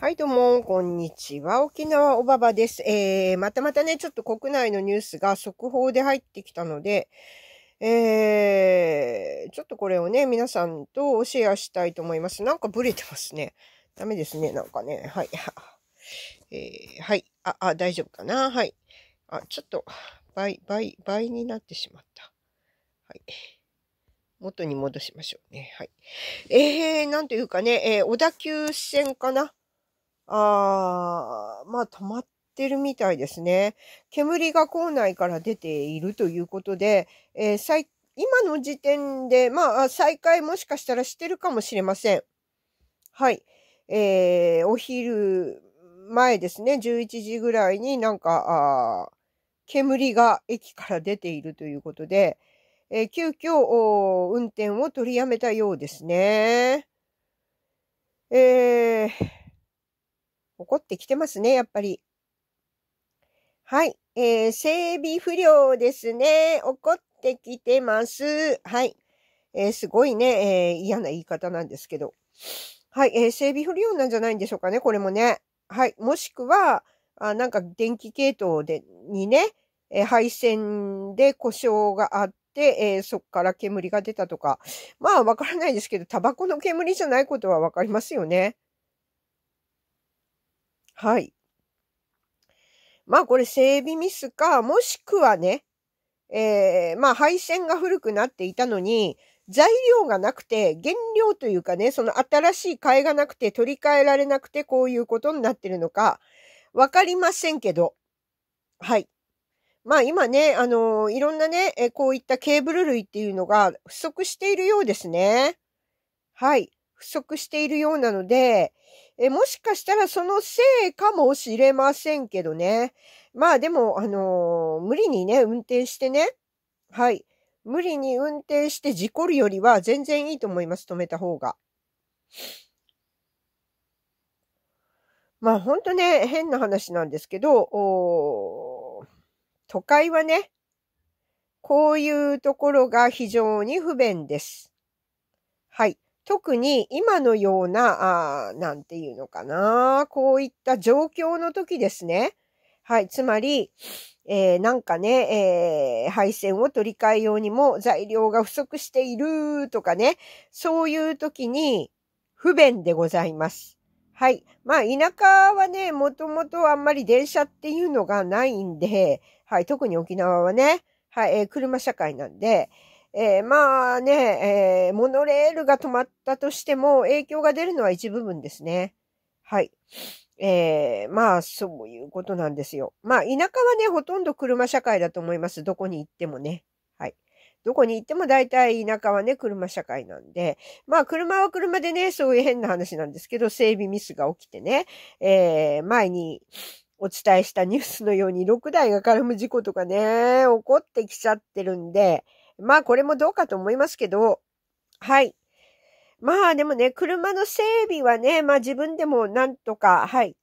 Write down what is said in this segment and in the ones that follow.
はい、どうも、こんにちは。沖縄おばばです。えー、またまたね、ちょっと国内のニュースが速報で入ってきたので、えー、ちょっとこれをね、皆さんとシェアしたいと思います。なんかブレてますね。ダメですね、なんかね。はい。えー、はい。あ、あ、大丈夫かな。はい。あ、ちょっと、倍、倍、倍になってしまった。はい。元に戻しましょうね。はい。えー、なんというかね、えー、小田急線かな。あまあ止まってるみたいですね。煙が校内から出ているということで、えー、今の時点で、まあ、再開もしかしたらしてるかもしれません。はい。えー、お昼前ですね、11時ぐらいになんか、煙が駅から出ているということで、えー、急遽運転を取りやめたようですね。えー起こってきてますね、やっぱり。はい。えー、整備不良ですね。起こってきてます。はい。えー、すごいね、えー、嫌な言い方なんですけど。はい。えー、整備不良なんじゃないんでしょうかね、これもね。はい。もしくは、あなんか電気系統で、にね、えー、配線で故障があって、えー、そっから煙が出たとか。まあ、わからないですけど、タバコの煙じゃないことはわかりますよね。はい。まあこれ整備ミスか、もしくはね、えー、まあ配線が古くなっていたのに、材料がなくて、原料というかね、その新しい替えがなくて取り替えられなくてこういうことになってるのか、わかりませんけど、はい。まあ今ね、あのー、いろんなね、こういったケーブル類っていうのが不足しているようですね。はい。不足しているようなので、えもしかしたらそのせいかもしれませんけどね。まあでも、あのー、無理にね、運転してね。はい。無理に運転して事故るよりは全然いいと思います。止めた方が。まあほんとね、変な話なんですけど、都会はね、こういうところが非常に不便です。はい。特に今のような、あなんていうのかな、こういった状況の時ですね。はい、つまり、えー、なんかね、えー、配線を取り替えようにも材料が不足しているとかね、そういう時に不便でございます。はい。まあ、田舎はね、もともとあんまり電車っていうのがないんで、はい、特に沖縄はね、はい、えー、車社会なんで、えー、まあね、えー、モノレールが止まったとしても影響が出るのは一部分ですね。はい。えー、まあ、そういうことなんですよ。まあ、田舎はね、ほとんど車社会だと思います。どこに行ってもね。はい。どこに行っても大体田舎はね、車社会なんで、まあ車は車でね、そういう変な話なんですけど、整備ミスが起きてね、えー、前にお伝えしたニュースのように6台が絡む事故とかね、起こってきちゃってるんで、まあこれもどうかと思いますけど、はい。まあでもね、車の整備はね、まあ自分でもなんとか、はい。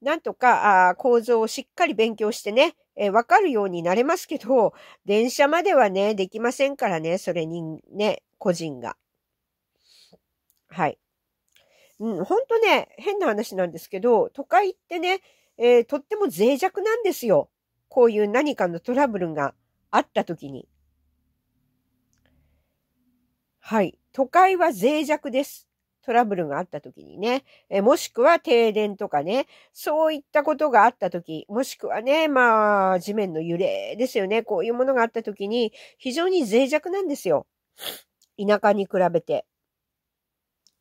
なんとかあ構造をしっかり勉強してね、えわかるようになれますけど、電車まではね、できませんからね、それにね、個人が。はい。うん、ほんとね、変な話なんですけど、都会ってね、えー、とっても脆弱なんですよ。こういう何かのトラブルがあった時に。はい。都会は脆弱です。トラブルがあった時にね、えもしくは停電とかね、そういったことがあった時、もしくはね、まあ、地面の揺れですよね。こういうものがあった時に、非常に脆弱なんですよ。田舎に比べて。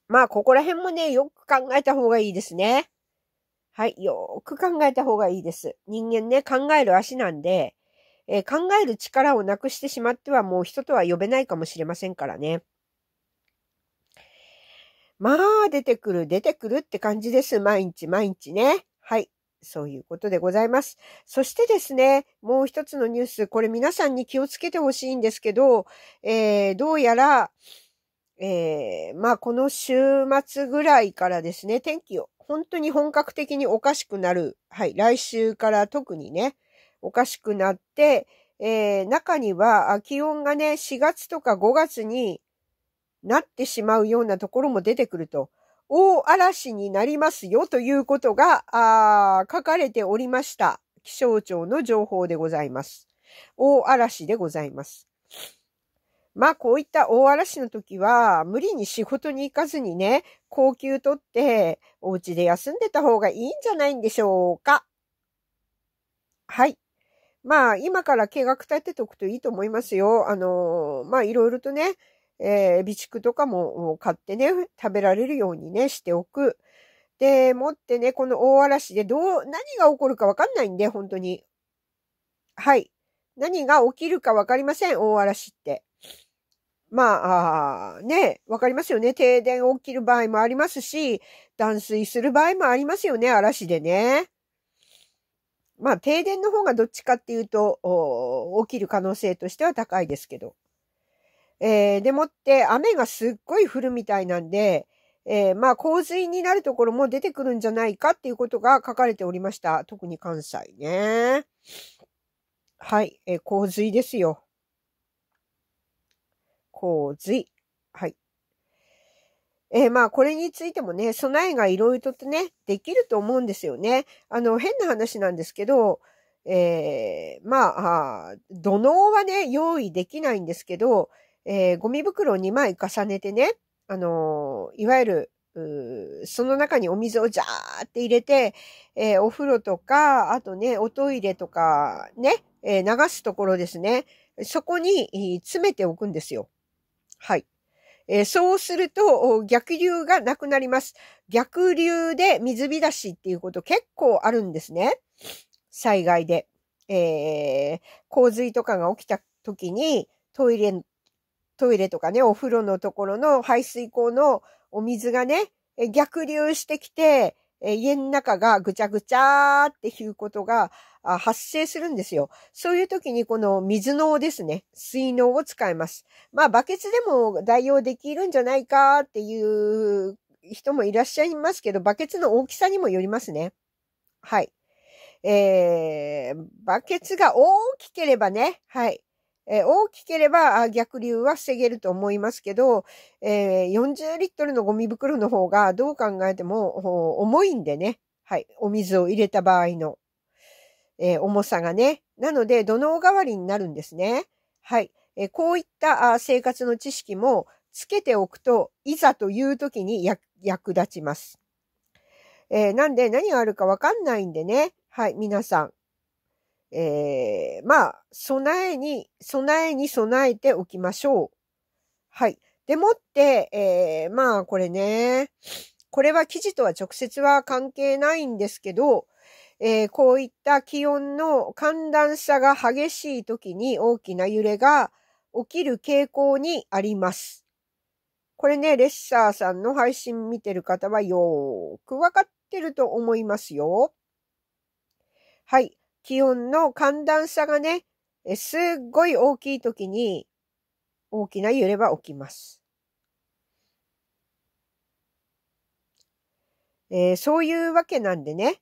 まあ、ここら辺もね、よく考えた方がいいですね。はい、よーく考えた方がいいです。人間ね、考える足なんで、えー、考える力をなくしてしまってはもう人とは呼べないかもしれませんからね。まあ、出てくる、出てくるって感じです。毎日毎日ね。はい。そういうことでございます。そしてですね、もう一つのニュース、これ皆さんに気をつけてほしいんですけど、えー、どうやら、えー、まあこの週末ぐらいからですね、天気を本当に本格的におかしくなる。はい、来週から特にね、おかしくなって、えー、中には気温がね、4月とか5月になってしまうようなところも出てくると、大嵐になりますよということが、あ書かれておりました。気象庁の情報でございます。大嵐でございます。まあこういった大嵐の時は、無理に仕事に行かずにね、高級取って、お家で休んでた方がいいんじゃないんでしょうか。はい。まあ今から計画立てとくといいと思いますよ。あのー、まあいろいろとね、えー、備蓄とかも買ってね、食べられるようにね、しておく。で、もってね、この大嵐でどう、何が起こるかわかんないんで、本当に。はい。何が起きるかわかりません、大嵐って。まあ、あね、わかりますよね。停電起きる場合もありますし、断水する場合もありますよね、嵐でね。まあ、停電の方がどっちかっていうと、起きる可能性としては高いですけど。えー、でもって雨がすっごい降るみたいなんで、えー、まあ洪水になるところも出てくるんじゃないかっていうことが書かれておりました。特に関西ね。はい、えー、洪水ですよ。洪水。はい。えー、まあ、これについてもね、備えがいろいろとね、できると思うんですよね。あの、変な話なんですけど、えー、まあ、土のはね、用意できないんですけど、えー、ゴミ袋を2枚重ねてね、あのー、いわゆる、その中にお水をジャーって入れて、えー、お風呂とか、あとね、おトイレとかね、えー、流すところですね。そこに詰めておくんですよ。はい。えー、そうすると逆流がなくなります。逆流で水浸しっていうこと結構あるんですね。災害で。え洪水とかが起きた時にトイレトイレとかね、お風呂のところの排水口のお水がね、逆流してきて、家の中がぐちゃぐちゃーっていうことが発生するんですよ。そういう時にこの水のですね、水のを使います。まあバケツでも代用できるんじゃないかっていう人もいらっしゃいますけど、バケツの大きさにもよりますね。はい。えー、バケツが大きければね、はい。えー、大きければ逆流は防げると思いますけど、えー、40リットルのゴミ袋の方がどう考えても重いんでね。はい。お水を入れた場合の、えー、重さがね。なので、土の代わりになるんですね。はい。えこういった生活の知識もつけておくと、いざという時に役立ちます。えなんで何があるかわかんないんでね。はい。皆さん、えー、まあ、備えに、備えに備えておきましょう。はい。でもって、えー、まあ、これね、これは記事とは直接は関係ないんですけど、えー、こういった気温の寒暖差が激しい時に大きな揺れが起きる傾向にあります。これね、レッサーさんの配信見てる方はよーくわかってると思いますよ。はい。気温の寒暖差がね、すっごい大きい時に大きな揺れは起きます。えー、そういうわけなんでね、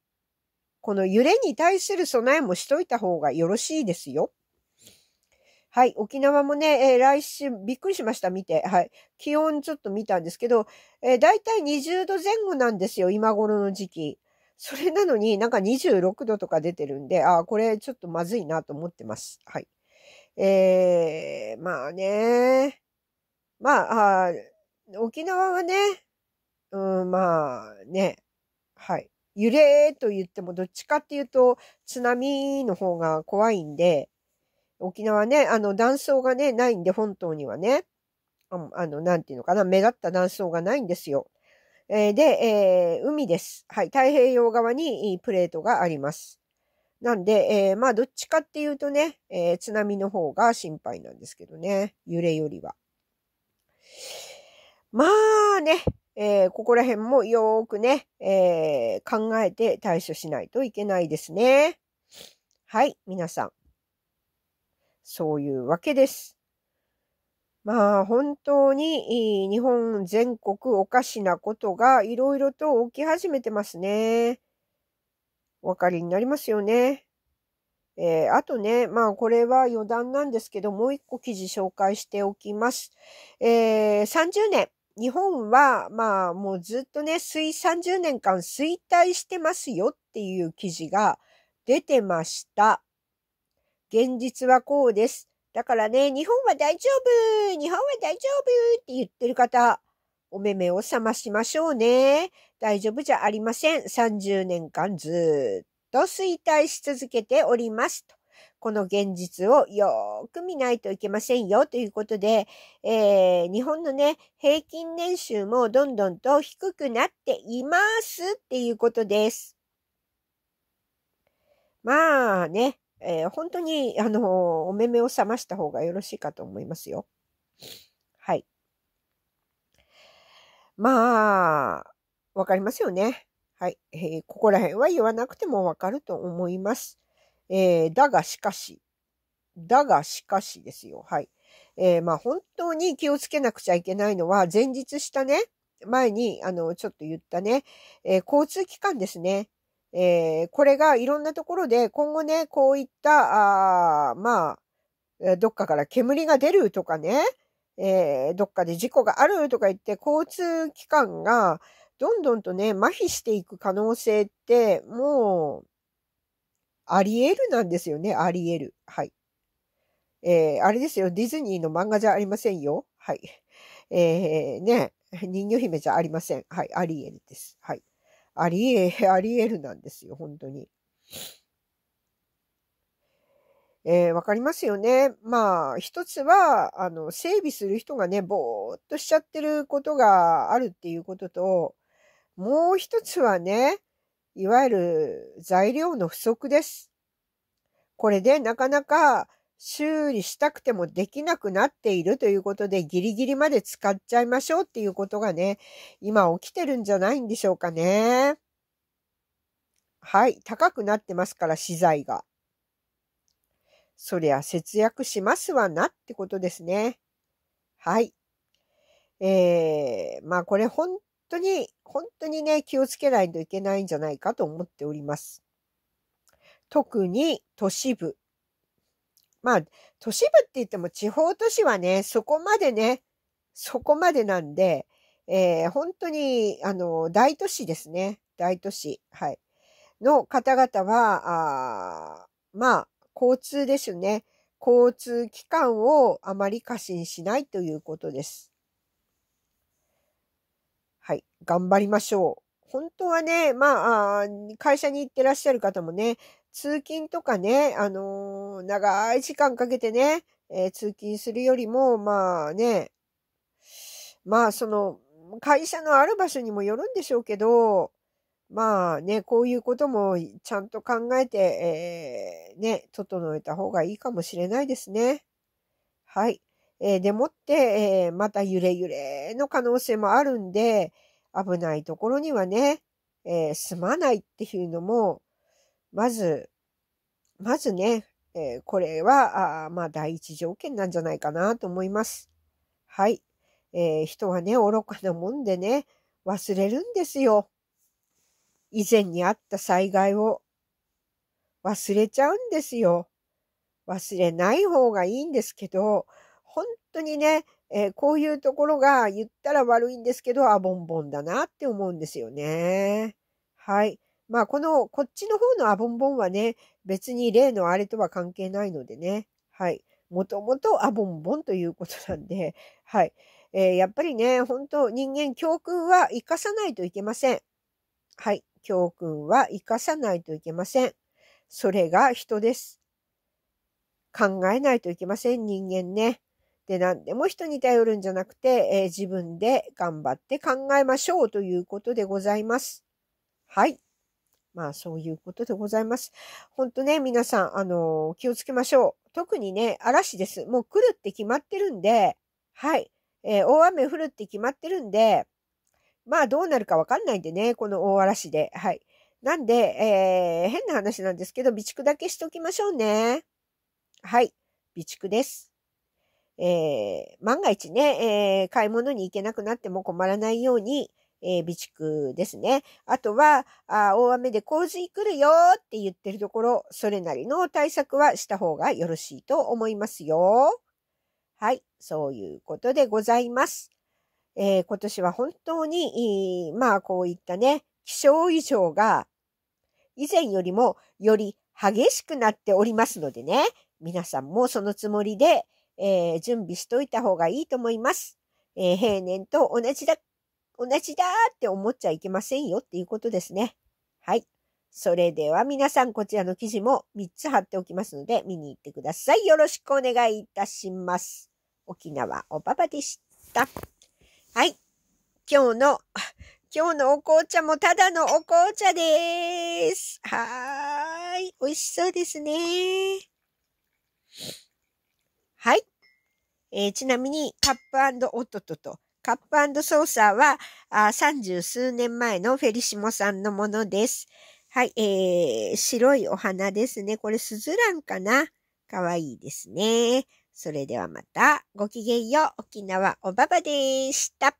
この揺れに対する備えもしといた方がよろしいですよ。はい、沖縄もね、えー、来週びっくりしました、見て。はい、気温ちょっと見たんですけど、えー、だいたい20度前後なんですよ、今頃の時期。それなのになんか26度とか出てるんで、ああ、これちょっとまずいなと思ってます。はい。えー、まあね。まあ、あ沖縄はね、うん、まあね。はい。揺れと言ってもどっちかっていうと津波の方が怖いんで、沖縄ね、あの断層がね、ないんで本島にはね。あの、なんていうのかな、目立った断層がないんですよ。えー、で、えー、海です。はい。太平洋側にプレートがあります。なんで、えー、まあ、どっちかっていうとね、えー、津波の方が心配なんですけどね。揺れよりは。まあね、えー、ここら辺もよーくね、えー、考えて対処しないといけないですね。はい、皆さん。そういうわけです。まあ本当に日本全国おかしなことがいろいろと起き始めてますね。お分かりになりますよね。えー、あとね、まあこれは余談なんですけど、もう一個記事紹介しておきます。えー、30年。日本は、まあもうずっとね、水30年間衰退してますよっていう記事が出てました。現実はこうです。だからね、日本は大丈夫日本は大丈夫って言ってる方、お目目を覚ましましょうね。大丈夫じゃありません。30年間ずっと衰退し続けておりますと。この現実をよーく見ないといけませんよということで、えー、日本のね、平均年収もどんどんと低くなっていますっていうことです。まあね、えー、本当に、あのー、お目目を覚ました方がよろしいかと思いますよ。はい。まあ、わかりますよね。はい、えー、ここら辺は言わなくてもわかると思います。えー、だがしかし。だがしかしですよ。はい。えー、まあ本当に気をつけなくちゃいけないのは、前日したね、前に、あの、ちょっと言ったね、えー、交通機関ですね。えー、これがいろんなところで今後ね、こういった、あまあ、どっかから煙が出るとかね、えー、どっかで事故があるとか言って、交通機関がどんどんとね、麻痺していく可能性って、もう、あり得るなんですよね、あり得る。はい。えー、あれですよ、ディズニーの漫画じゃありませんよ。はい。えー、ね、人魚姫じゃありません。はい、あり得るです。はい。ありえ、ありえるなんですよ、本当に。えー、わかりますよね。まあ、一つは、あの、整備する人がね、ぼーっとしちゃってることがあるっていうことと、もう一つはね、いわゆる材料の不足です。これでなかなか修理したくてもできなくなっているということで、ギリギリまで使っちゃいましょうっていうことがね、今起きてるんじゃないんでしょうかね。はい、高くなってますから、資材が。そりゃ節約しますわなってことですね。はい。えー、まあこれ本当に、本当にね、気をつけないといけないんじゃないかと思っております。特に都市部、まあ、都市部って言っても地方都市はね、そこまでね、そこまでなんで、えー、本当に、あの、大都市ですね。大都市。はい。の方々は、あまあ、交通ですね。交通機関をあまり過信しないということです。はい。頑張りましょう。本当はね、まあ、会社に行ってらっしゃる方もね、通勤とかね、あのー、長い時間かけてね、えー、通勤するよりも、まあね、まあその、会社のある場所にもよるんでしょうけど、まあね、こういうこともちゃんと考えて、えー、ね、整えた方がいいかもしれないですね。はい。えー、でもって、えー、また揺れ揺れの可能性もあるんで、危ないところにはね、えー、住まないっていうのも、まず、まずね、えー、これは、あまあ、第一条件なんじゃないかなと思います。はい。えー、人はね、愚かなもんでね、忘れるんですよ。以前にあった災害を忘れちゃうんですよ。忘れない方がいいんですけど、本当にね、えー、こういうところが言ったら悪いんですけど、あ、ボンボンだなって思うんですよね。はい。まあ、この、こっちの方のアボンボンはね、別に例のあれとは関係ないのでね、はい。もともとアボンボンということなんで、はい。えー、やっぱりね、本当人間教訓は生かさないといけません。はい。教訓は生かさないといけません。それが人です。考えないといけません、人間ね。で、何でも人に頼るんじゃなくて、えー、自分で頑張って考えましょうということでございます。はい。まあそういうことでございます。本当ね、皆さん、あの気をつけましょう。特にね、嵐です。もう来るって決まってるんで、はい。えー、大雨降るって決まってるんで、まあどうなるかわかんないんでね、この大嵐で。はい。なんで、えー、変な話なんですけど、備蓄だけしときましょうね。はい。備蓄です。えー、万が一ね、えー、買い物に行けなくなっても困らないように、えー、備蓄ですね。あとは、あ大雨で洪水来るよって言ってるところ、それなりの対策はした方がよろしいと思いますよ。はい、そういうことでございます。えー、今年は本当に、まあこういったね、気象異常が以前よりもより激しくなっておりますのでね、皆さんもそのつもりで、えー、準備しといた方がいいと思います。えー、平年と同じだ同じだーって思っちゃいけませんよっていうことですね。はい。それでは皆さんこちらの記事も3つ貼っておきますので見に行ってください。よろしくお願いいたします。沖縄おばばでした。はい。今日の、今日のお紅茶もただのお紅茶です。はーい。美味しそうですね。はい。えー、ちなみに、カップオットとと、カップソーサーはあ30数年前のフェリシモさんのものです。はい、えー、白いお花ですね。これスズランかなかわいいですね。それではまた、ごきげんよう。沖縄おばばでした。